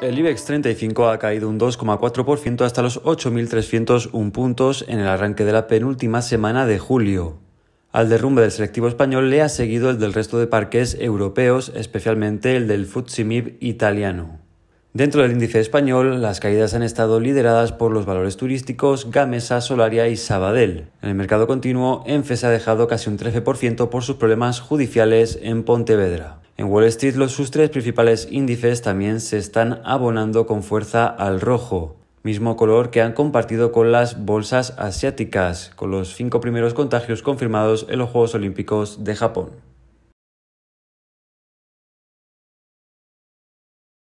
El IBEX 35 ha caído un 2,4% hasta los 8.301 puntos en el arranque de la penúltima semana de julio. Al derrumbe del selectivo español le ha seguido el del resto de parques europeos, especialmente el del Futsimib italiano. Dentro del índice español, las caídas han estado lideradas por los valores turísticos Gamesa, Solaria y Sabadell. En el mercado continuo, Enfe se ha dejado casi un 13% por sus problemas judiciales en Pontevedra. En Wall Street los sus tres principales índices también se están abonando con fuerza al rojo, mismo color que han compartido con las bolsas asiáticas, con los cinco primeros contagios confirmados en los Juegos Olímpicos de Japón.